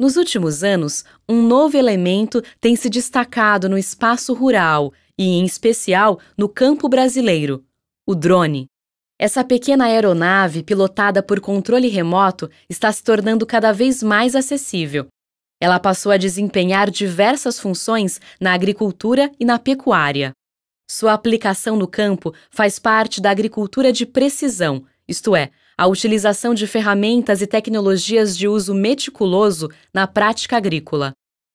Nos últimos anos, um novo elemento tem se destacado no espaço rural e, em especial, no campo brasileiro: o drone. Essa pequena aeronave, pilotada por controle remoto, está se tornando cada vez mais acessível. Ela passou a desempenhar diversas funções na agricultura e na pecuária. Sua aplicação no campo faz parte da agricultura de precisão, isto é, a utilização de ferramentas e tecnologias de uso meticuloso na prática agrícola.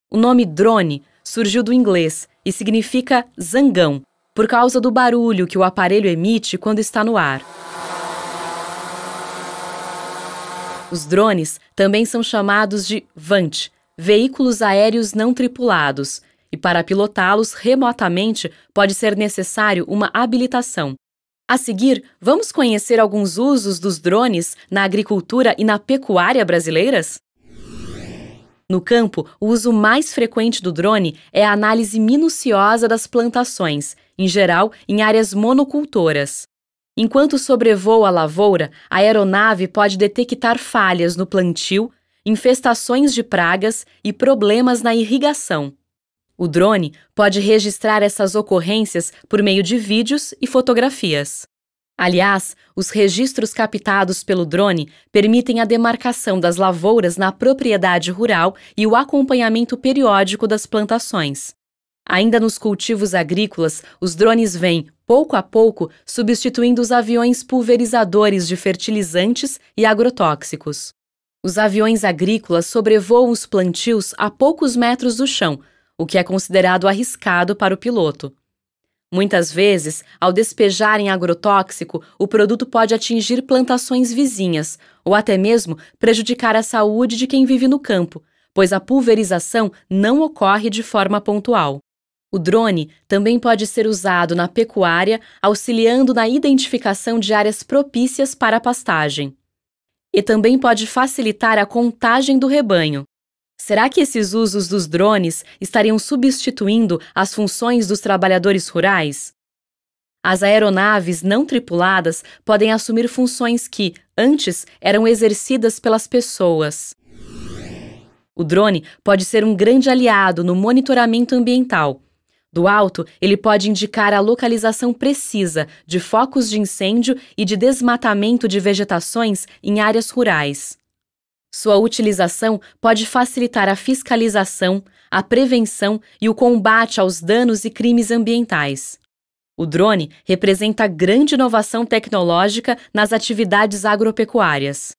O nome drone surgiu do inglês e significa zangão, por causa do barulho que o aparelho emite quando está no ar. Os drones também são chamados de VANT, veículos aéreos não tripulados, e para pilotá-los remotamente pode ser necessário uma habilitação, a seguir, vamos conhecer alguns usos dos drones na agricultura e na pecuária brasileiras? No campo, o uso mais frequente do drone é a análise minuciosa das plantações, em geral em áreas monocultoras. Enquanto sobrevoa a lavoura, a aeronave pode detectar falhas no plantio, infestações de pragas e problemas na irrigação. O drone pode registrar essas ocorrências por meio de vídeos e fotografias. Aliás, os registros captados pelo drone permitem a demarcação das lavouras na propriedade rural e o acompanhamento periódico das plantações. Ainda nos cultivos agrícolas, os drones vêm, pouco a pouco, substituindo os aviões pulverizadores de fertilizantes e agrotóxicos. Os aviões agrícolas sobrevoam os plantios a poucos metros do chão, o que é considerado arriscado para o piloto. Muitas vezes, ao despejarem agrotóxico, o produto pode atingir plantações vizinhas ou até mesmo prejudicar a saúde de quem vive no campo, pois a pulverização não ocorre de forma pontual. O drone também pode ser usado na pecuária, auxiliando na identificação de áreas propícias para a pastagem. E também pode facilitar a contagem do rebanho. Será que esses usos dos drones estariam substituindo as funções dos trabalhadores rurais? As aeronaves não tripuladas podem assumir funções que, antes, eram exercidas pelas pessoas. O drone pode ser um grande aliado no monitoramento ambiental. Do alto, ele pode indicar a localização precisa de focos de incêndio e de desmatamento de vegetações em áreas rurais. Sua utilização pode facilitar a fiscalização, a prevenção e o combate aos danos e crimes ambientais. O drone representa grande inovação tecnológica nas atividades agropecuárias.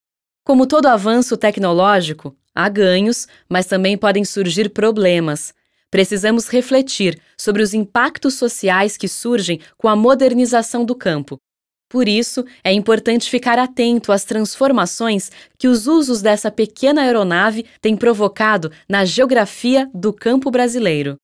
Como todo avanço tecnológico, há ganhos, mas também podem surgir problemas. Precisamos refletir sobre os impactos sociais que surgem com a modernização do campo por isso, é importante ficar atento às transformações que os usos dessa pequena aeronave têm provocado na geografia do campo brasileiro.